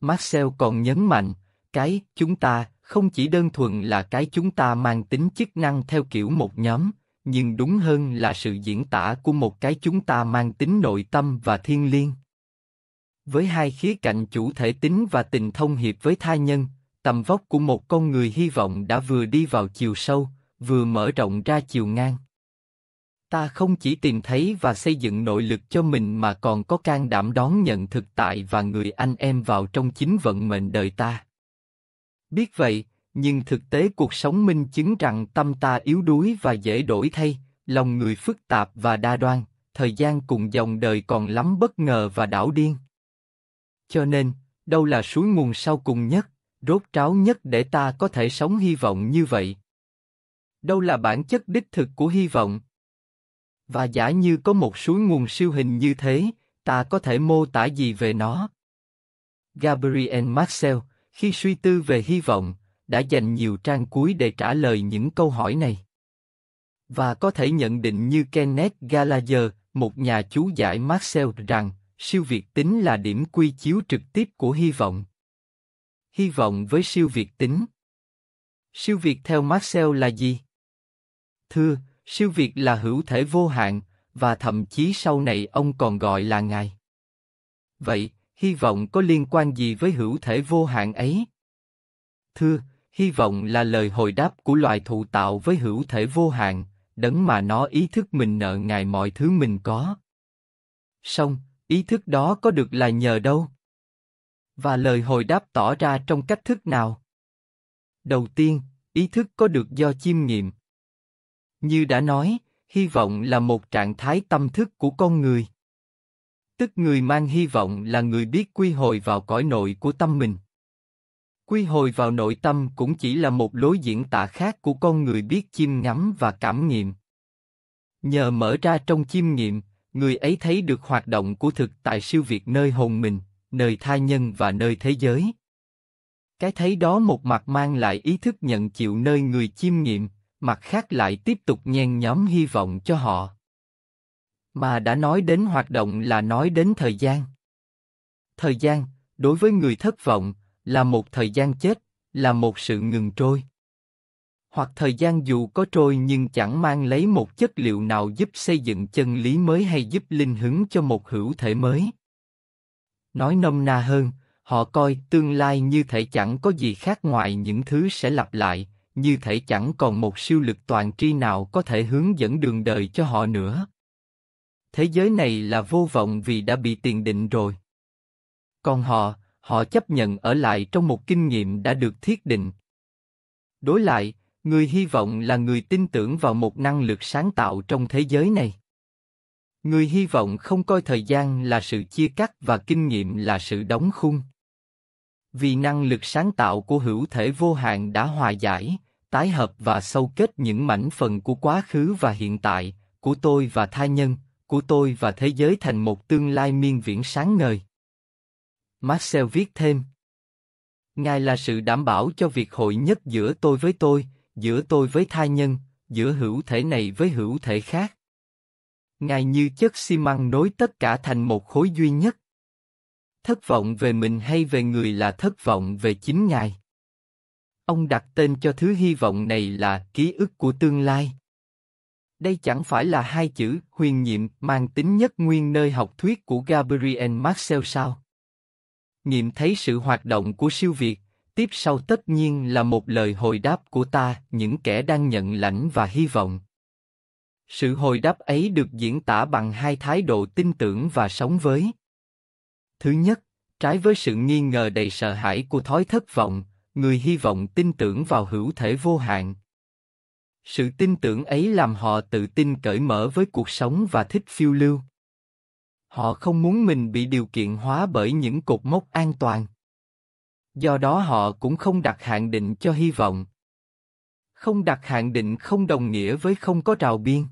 Marcel còn nhấn mạnh, cái chúng ta không chỉ đơn thuần là cái chúng ta mang tính chức năng theo kiểu một nhóm, nhưng đúng hơn là sự diễn tả của một cái chúng ta mang tính nội tâm và thiên liêng. Với hai khía cạnh chủ thể tính và tình thông hiệp với tha nhân, tầm vóc của một con người hy vọng đã vừa đi vào chiều sâu, vừa mở rộng ra chiều ngang. Ta không chỉ tìm thấy và xây dựng nội lực cho mình mà còn có can đảm đón nhận thực tại và người anh em vào trong chính vận mệnh đời ta. Biết vậy, nhưng thực tế cuộc sống minh chứng rằng tâm ta yếu đuối và dễ đổi thay, lòng người phức tạp và đa đoan, thời gian cùng dòng đời còn lắm bất ngờ và đảo điên. Cho nên, đâu là suối nguồn sau cùng nhất, rốt ráo nhất để ta có thể sống hy vọng như vậy? Đâu là bản chất đích thực của hy vọng? Và giả như có một suối nguồn siêu hình như thế, ta có thể mô tả gì về nó? Gabriel Marcel, khi suy tư về hy vọng, đã dành nhiều trang cuối để trả lời những câu hỏi này. Và có thể nhận định như Kenneth Gallagher, một nhà chú giải Marcel rằng, siêu việt tính là điểm quy chiếu trực tiếp của hy vọng. Hy vọng với siêu việt tính. Siêu việt theo Marcel là gì? Thưa, siêu việt là hữu thể vô hạn, và thậm chí sau này ông còn gọi là ngài. Vậy, hy vọng có liên quan gì với hữu thể vô hạn ấy? Thưa, hy vọng là lời hồi đáp của loài thụ tạo với hữu thể vô hạn, đấng mà nó ý thức mình nợ ngài mọi thứ mình có. Song, ý thức đó có được là nhờ đâu? Và lời hồi đáp tỏ ra trong cách thức nào? Đầu tiên, ý thức có được do chiêm nghiệm. Như đã nói, hy vọng là một trạng thái tâm thức của con người. Tức người mang hy vọng là người biết quy hồi vào cõi nội của tâm mình quy hồi vào nội tâm cũng chỉ là một lối diễn tả khác của con người biết chiêm ngắm và cảm nghiệm. Nhờ mở ra trong chiêm nghiệm, người ấy thấy được hoạt động của thực tại siêu việt nơi hồn mình, nơi tha nhân và nơi thế giới. Cái thấy đó một mặt mang lại ý thức nhận chịu nơi người chiêm nghiệm, mặt khác lại tiếp tục nhen nhóm hy vọng cho họ. Mà đã nói đến hoạt động là nói đến thời gian. Thời gian, đối với người thất vọng, là một thời gian chết, là một sự ngừng trôi. Hoặc thời gian dù có trôi nhưng chẳng mang lấy một chất liệu nào giúp xây dựng chân lý mới hay giúp linh hứng cho một hữu thể mới. Nói nôm na hơn, họ coi tương lai như thể chẳng có gì khác ngoài những thứ sẽ lặp lại, như thể chẳng còn một siêu lực toàn tri nào có thể hướng dẫn đường đời cho họ nữa. Thế giới này là vô vọng vì đã bị tiền định rồi. Còn họ, họ chấp nhận ở lại trong một kinh nghiệm đã được thiết định. Đối lại, người hy vọng là người tin tưởng vào một năng lực sáng tạo trong thế giới này. Người hy vọng không coi thời gian là sự chia cắt và kinh nghiệm là sự đóng khung. Vì năng lực sáng tạo của hữu thể vô hạn đã hòa giải, tái hợp và sâu kết những mảnh phần của quá khứ và hiện tại, của tôi và tha nhân, của tôi và thế giới thành một tương lai miên viễn sáng ngời. Marcel viết thêm. Ngài là sự đảm bảo cho việc hội nhất giữa tôi với tôi, giữa tôi với thai nhân, giữa hữu thể này với hữu thể khác. Ngài như chất xi măng nối tất cả thành một khối duy nhất. Thất vọng về mình hay về người là thất vọng về chính Ngài. Ông đặt tên cho thứ hy vọng này là ký ức của tương lai. Đây chẳng phải là hai chữ huyền nhiệm mang tính nhất nguyên nơi học thuyết của Gabriel Marcel sao? nghiệm thấy sự hoạt động của siêu việt tiếp sau tất nhiên là một lời hồi đáp của ta những kẻ đang nhận lãnh và hy vọng sự hồi đáp ấy được diễn tả bằng hai thái độ tin tưởng và sống với thứ nhất trái với sự nghi ngờ đầy sợ hãi của thói thất vọng người hy vọng tin tưởng vào hữu thể vô hạn sự tin tưởng ấy làm họ tự tin cởi mở với cuộc sống và thích phiêu lưu Họ không muốn mình bị điều kiện hóa bởi những cột mốc an toàn. Do đó họ cũng không đặt hạn định cho hy vọng. Không đặt hạn định không đồng nghĩa với không có rào biên.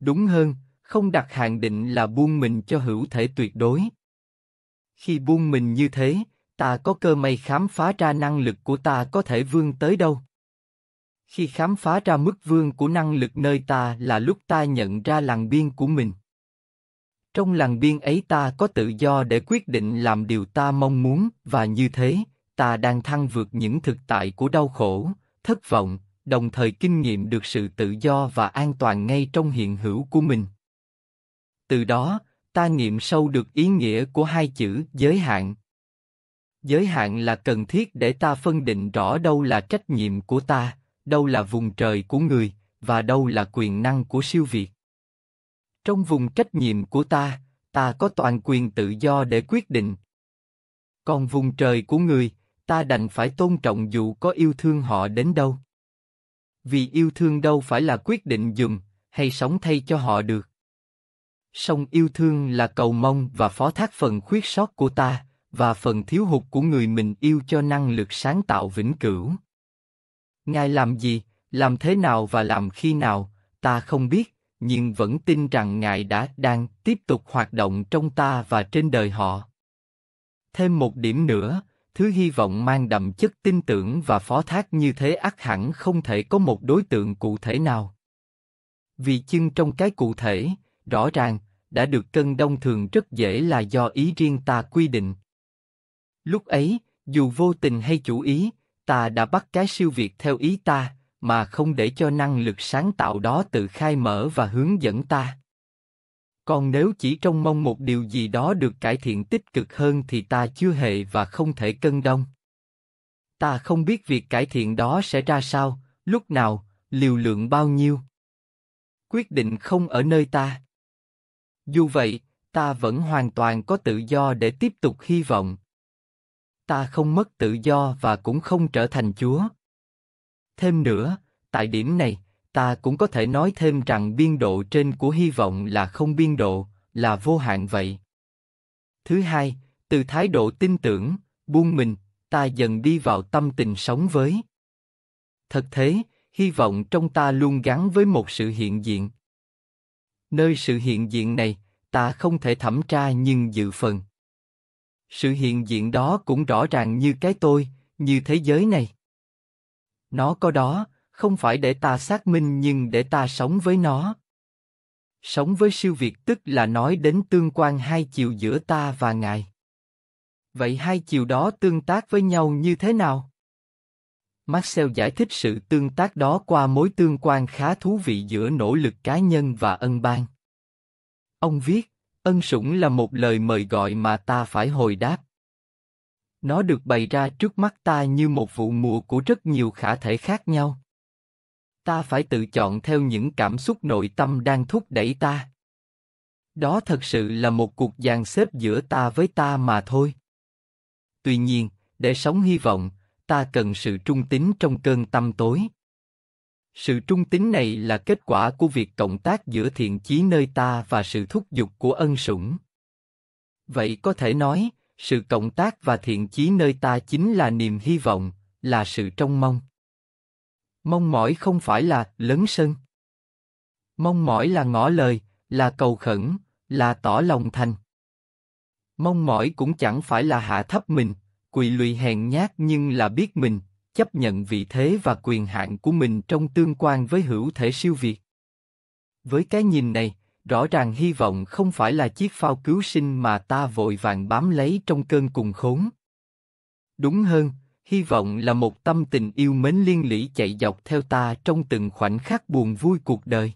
Đúng hơn, không đặt hạn định là buông mình cho hữu thể tuyệt đối. Khi buông mình như thế, ta có cơ may khám phá ra năng lực của ta có thể vươn tới đâu. Khi khám phá ra mức vươn của năng lực nơi ta là lúc ta nhận ra làng biên của mình. Trong làng biên ấy ta có tự do để quyết định làm điều ta mong muốn và như thế, ta đang thăng vượt những thực tại của đau khổ, thất vọng, đồng thời kinh nghiệm được sự tự do và an toàn ngay trong hiện hữu của mình. Từ đó, ta nghiệm sâu được ý nghĩa của hai chữ giới hạn. Giới hạn là cần thiết để ta phân định rõ đâu là trách nhiệm của ta, đâu là vùng trời của người và đâu là quyền năng của siêu việt. Trong vùng trách nhiệm của ta, ta có toàn quyền tự do để quyết định. Còn vùng trời của người, ta đành phải tôn trọng dù có yêu thương họ đến đâu. Vì yêu thương đâu phải là quyết định dùm, hay sống thay cho họ được. Song yêu thương là cầu mong và phó thác phần khuyết sót của ta, và phần thiếu hụt của người mình yêu cho năng lực sáng tạo vĩnh cửu. Ngài làm gì, làm thế nào và làm khi nào, ta không biết, nhưng vẫn tin rằng Ngài đã đang tiếp tục hoạt động trong ta và trên đời họ. Thêm một điểm nữa, thứ hy vọng mang đậm chất tin tưởng và phó thác như thế ắt hẳn không thể có một đối tượng cụ thể nào. Vì chưng trong cái cụ thể, rõ ràng, đã được cân đông thường rất dễ là do ý riêng ta quy định. Lúc ấy, dù vô tình hay chủ ý, ta đã bắt cái siêu việt theo ý ta, mà không để cho năng lực sáng tạo đó tự khai mở và hướng dẫn ta còn nếu chỉ trông mong một điều gì đó được cải thiện tích cực hơn thì ta chưa hề và không thể cân đông ta không biết việc cải thiện đó sẽ ra sao lúc nào liều lượng bao nhiêu quyết định không ở nơi ta dù vậy ta vẫn hoàn toàn có tự do để tiếp tục hy vọng ta không mất tự do và cũng không trở thành chúa Thêm nữa, tại điểm này, ta cũng có thể nói thêm rằng biên độ trên của hy vọng là không biên độ, là vô hạn vậy. Thứ hai, từ thái độ tin tưởng, buông mình, ta dần đi vào tâm tình sống với. Thật thế, hy vọng trong ta luôn gắn với một sự hiện diện. Nơi sự hiện diện này, ta không thể thẩm tra nhưng dự phần. Sự hiện diện đó cũng rõ ràng như cái tôi, như thế giới này. Nó có đó, không phải để ta xác minh nhưng để ta sống với nó. Sống với siêu việt tức là nói đến tương quan hai chiều giữa ta và ngài. Vậy hai chiều đó tương tác với nhau như thế nào? Marcel giải thích sự tương tác đó qua mối tương quan khá thú vị giữa nỗ lực cá nhân và ân ban. Ông viết, ân sủng là một lời mời gọi mà ta phải hồi đáp. Nó được bày ra trước mắt ta như một vụ mùa của rất nhiều khả thể khác nhau. Ta phải tự chọn theo những cảm xúc nội tâm đang thúc đẩy ta. Đó thật sự là một cuộc dàn xếp giữa ta với ta mà thôi. Tuy nhiên, để sống hy vọng, ta cần sự trung tín trong cơn tâm tối. Sự trung tín này là kết quả của việc cộng tác giữa thiện chí nơi ta và sự thúc giục của ân sủng. Vậy có thể nói, sự cộng tác và thiện chí nơi ta chính là niềm hy vọng, là sự trông mong. Mong mỏi không phải là lớn sân. Mong mỏi là ngỏ lời, là cầu khẩn, là tỏ lòng thành. Mong mỏi cũng chẳng phải là hạ thấp mình, quỳ lụy hèn nhát nhưng là biết mình, chấp nhận vị thế và quyền hạn của mình trong tương quan với hữu thể siêu việt. Với cái nhìn này, rõ ràng hy vọng không phải là chiếc phao cứu sinh mà ta vội vàng bám lấy trong cơn cùng khốn. Đúng hơn, hy vọng là một tâm tình yêu mến liên lỉ chạy dọc theo ta trong từng khoảnh khắc buồn vui cuộc đời.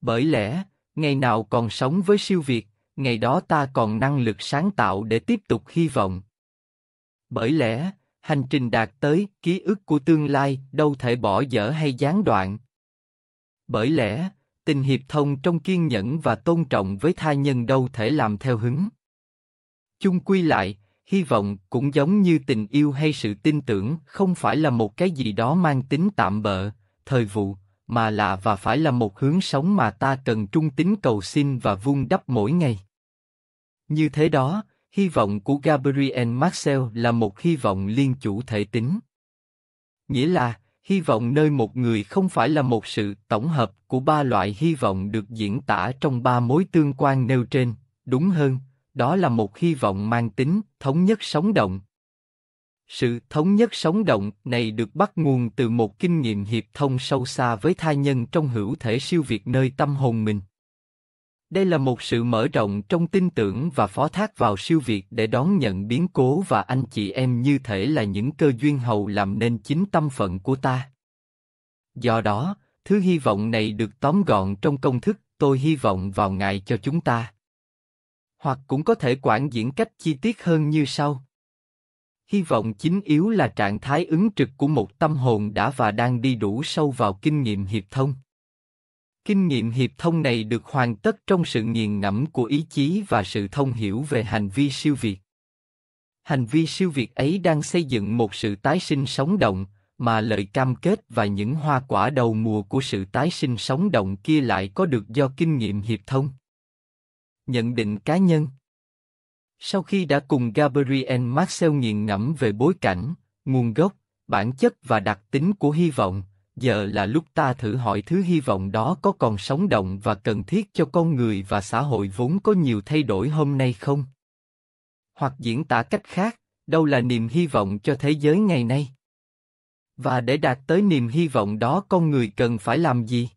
Bởi lẽ, ngày nào còn sống với siêu việt, ngày đó ta còn năng lực sáng tạo để tiếp tục hy vọng. Bởi lẽ, hành trình đạt tới ký ức của tương lai đâu thể bỏ dở hay gián đoạn. Bởi lẽ, tình hiệp thông trong kiên nhẫn và tôn trọng với tha nhân đâu thể làm theo hứng. Chung quy lại, hy vọng cũng giống như tình yêu hay sự tin tưởng không phải là một cái gì đó mang tính tạm bợ, thời vụ, mà là và phải là một hướng sống mà ta cần trung tín cầu xin và vun đắp mỗi ngày. Như thế đó, hy vọng của Gabriel Marcel là một hy vọng liên chủ thể tính. Nghĩa là, hy vọng nơi một người không phải là một sự tổng hợp của ba loại hy vọng được diễn tả trong ba mối tương quan nêu trên đúng hơn đó là một hy vọng mang tính thống nhất sống động sự thống nhất sống động này được bắt nguồn từ một kinh nghiệm hiệp thông sâu xa với tha nhân trong hữu thể siêu việt nơi tâm hồn mình đây là một sự mở rộng trong tin tưởng và phó thác vào siêu việt để đón nhận biến cố và anh chị em như thể là những cơ duyên hầu làm nên chính tâm phận của ta. Do đó, thứ hy vọng này được tóm gọn trong công thức tôi hy vọng vào Ngài cho chúng ta. Hoặc cũng có thể quản diễn cách chi tiết hơn như sau. Hy vọng chính yếu là trạng thái ứng trực của một tâm hồn đã và đang đi đủ sâu vào kinh nghiệm hiệp thông. Kinh nghiệm hiệp thông này được hoàn tất trong sự nghiền ngẫm của ý chí và sự thông hiểu về hành vi siêu việt. Hành vi siêu việt ấy đang xây dựng một sự tái sinh sống động, mà lời cam kết và những hoa quả đầu mùa của sự tái sinh sống động kia lại có được do kinh nghiệm hiệp thông. Nhận định cá nhân Sau khi đã cùng Gabriel Marcel nghiền ngẫm về bối cảnh, nguồn gốc, bản chất và đặc tính của hy vọng, giờ là lúc ta thử hỏi thứ hy vọng đó có còn sống động và cần thiết cho con người và xã hội vốn có nhiều thay đổi hôm nay không? Hoặc diễn tả cách khác, đâu là niềm hy vọng cho thế giới ngày nay? Và để đạt tới niềm hy vọng đó con người cần phải làm gì?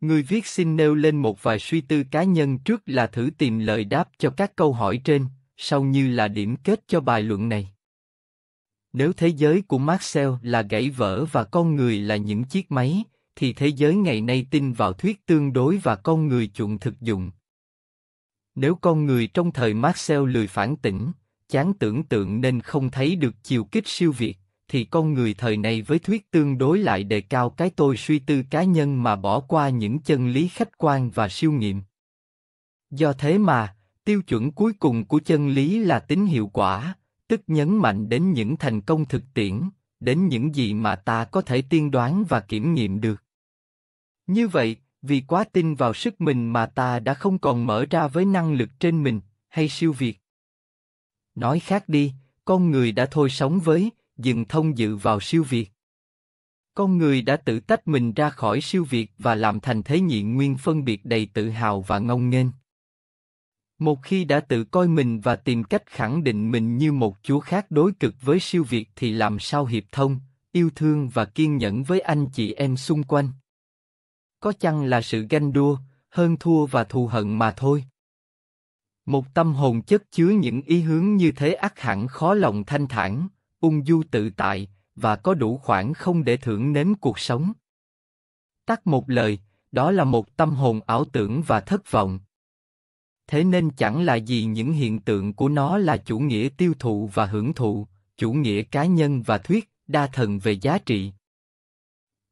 Người viết xin nêu lên một vài suy tư cá nhân trước là thử tìm lời đáp cho các câu hỏi trên, sau như là điểm kết cho bài luận này. Nếu thế giới của Marcel là gãy vỡ và con người là những chiếc máy, thì thế giới ngày nay tin vào thuyết tương đối và con người chuộng thực dụng. Nếu con người trong thời Marcel lười phản tỉnh, chán tưởng tượng nên không thấy được chiều kích siêu việt, thì con người thời này với thuyết tương đối lại đề cao cái tôi suy tư cá nhân mà bỏ qua những chân lý khách quan và siêu nghiệm. Do thế mà, tiêu chuẩn cuối cùng của chân lý là tính hiệu quả, tức nhấn mạnh đến những thành công thực tiễn, đến những gì mà ta có thể tiên đoán và kiểm nghiệm được. Như vậy, vì quá tin vào sức mình mà ta đã không còn mở ra với năng lực trên mình, hay siêu việt. Nói khác đi, con người đã thôi sống với, dừng thông dự vào siêu việt. Con người đã tự tách mình ra khỏi siêu việt và làm thành thế nhị nguyên phân biệt đầy tự hào và ngông nghênh. Một khi đã tự coi mình và tìm cách khẳng định mình như một chúa khác đối cực với siêu việt thì làm sao hiệp thông, yêu thương và kiên nhẫn với anh chị em xung quanh. Có chăng là sự ganh đua, hơn thua và thù hận mà thôi. Một tâm hồn chất chứa những ý hướng như thế ắt hẳn khó lòng thanh thản, ung du tự tại và có đủ khoản không để thưởng nếm cuộc sống. Tắt một lời, đó là một tâm hồn ảo tưởng và thất vọng thế nên chẳng là gì những hiện tượng của nó là chủ nghĩa tiêu thụ và hưởng thụ, chủ nghĩa cá nhân và thuyết đa thần về giá trị.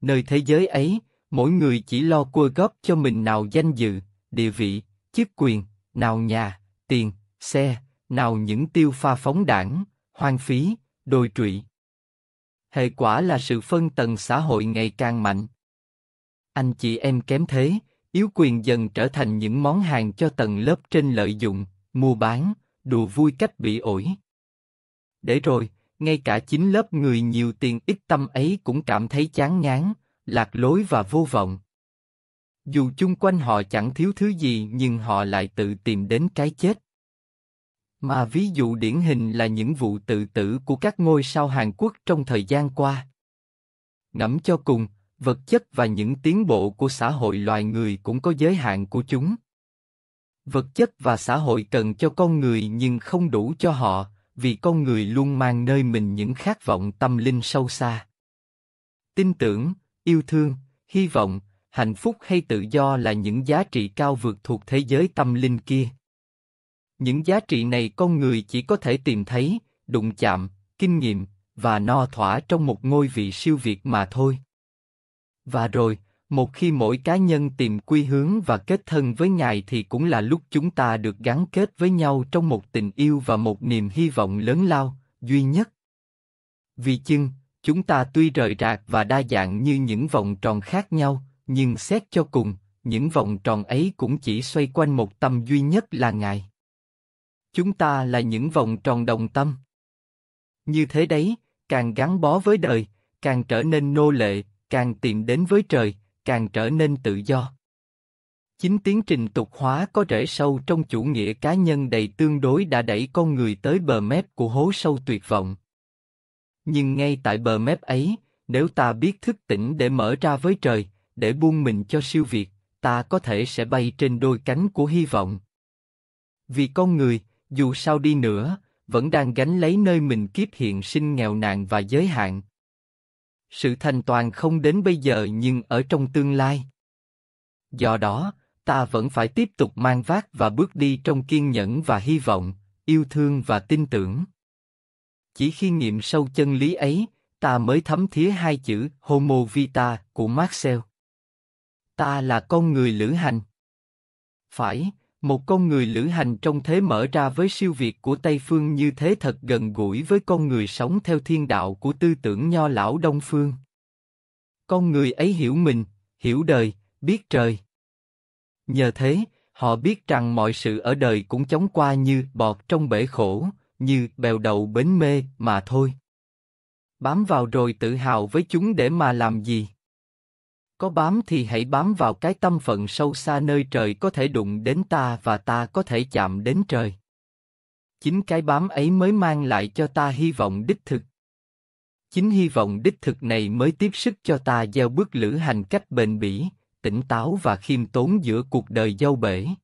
Nơi thế giới ấy, mỗi người chỉ lo cua góp cho mình nào danh dự, địa vị, chức quyền, nào nhà, tiền, xe, nào những tiêu pha phóng đảng, hoang phí, đồi trụy. Hệ quả là sự phân tầng xã hội ngày càng mạnh. Anh chị em kém thế, Yếu quyền dần trở thành những món hàng cho tầng lớp trên lợi dụng, mua bán, đùa vui cách bị ổi. Để rồi, ngay cả chính lớp người nhiều tiền ít tâm ấy cũng cảm thấy chán ngán, lạc lối và vô vọng. Dù chung quanh họ chẳng thiếu thứ gì nhưng họ lại tự tìm đến cái chết. Mà ví dụ điển hình là những vụ tự tử của các ngôi sao Hàn Quốc trong thời gian qua. Ngẫm cho cùng, vật chất và những tiến bộ của xã hội loài người cũng có giới hạn của chúng vật chất và xã hội cần cho con người nhưng không đủ cho họ vì con người luôn mang nơi mình những khát vọng tâm linh sâu xa tin tưởng yêu thương hy vọng hạnh phúc hay tự do là những giá trị cao vượt thuộc thế giới tâm linh kia những giá trị này con người chỉ có thể tìm thấy đụng chạm kinh nghiệm và no thỏa trong một ngôi vị siêu việt mà thôi và rồi, một khi mỗi cá nhân tìm quy hướng và kết thân với Ngài thì cũng là lúc chúng ta được gắn kết với nhau trong một tình yêu và một niềm hy vọng lớn lao, duy nhất. Vì chưng, chúng ta tuy rời rạc và đa dạng như những vòng tròn khác nhau, nhưng xét cho cùng, những vòng tròn ấy cũng chỉ xoay quanh một tâm duy nhất là Ngài. Chúng ta là những vòng tròn đồng tâm. Như thế đấy, càng gắn bó với đời, càng trở nên nô lệ, càng tìm đến với trời, càng trở nên tự do. Chính tiến trình tục hóa có rễ sâu trong chủ nghĩa cá nhân đầy tương đối đã đẩy con người tới bờ mép của hố sâu tuyệt vọng. Nhưng ngay tại bờ mép ấy, nếu ta biết thức tỉnh để mở ra với trời, để buông mình cho siêu việt, ta có thể sẽ bay trên đôi cánh của hy vọng. Vì con người, dù sao đi nữa, vẫn đang gánh lấy nơi mình kiếp hiện sinh nghèo nàn và giới hạn sự thành toàn không đến bây giờ nhưng ở trong tương lai. Do đó, ta vẫn phải tiếp tục mang vác và bước đi trong kiên nhẫn và hy vọng, yêu thương và tin tưởng. Chỉ khi nghiệm sâu chân lý ấy, ta mới thấm thía hai chữ Homo Vita của Marcel. Ta là con người lữ hành. Phải, một con người lữ hành trong thế mở ra với siêu việt của Tây Phương như thế thật gần gũi với con người sống theo thiên đạo của tư tưởng nho lão Đông Phương. Con người ấy hiểu mình, hiểu đời, biết trời. Nhờ thế, họ biết rằng mọi sự ở đời cũng chóng qua như bọt trong bể khổ, như bèo đầu bến mê mà thôi. Bám vào rồi tự hào với chúng để mà làm gì? Có bám thì hãy bám vào cái tâm phận sâu xa nơi trời có thể đụng đến ta và ta có thể chạm đến trời. Chính cái bám ấy mới mang lại cho ta hy vọng đích thực. Chính hy vọng đích thực này mới tiếp sức cho ta gieo bước lữ hành cách bền bỉ, tỉnh táo và khiêm tốn giữa cuộc đời dâu bể.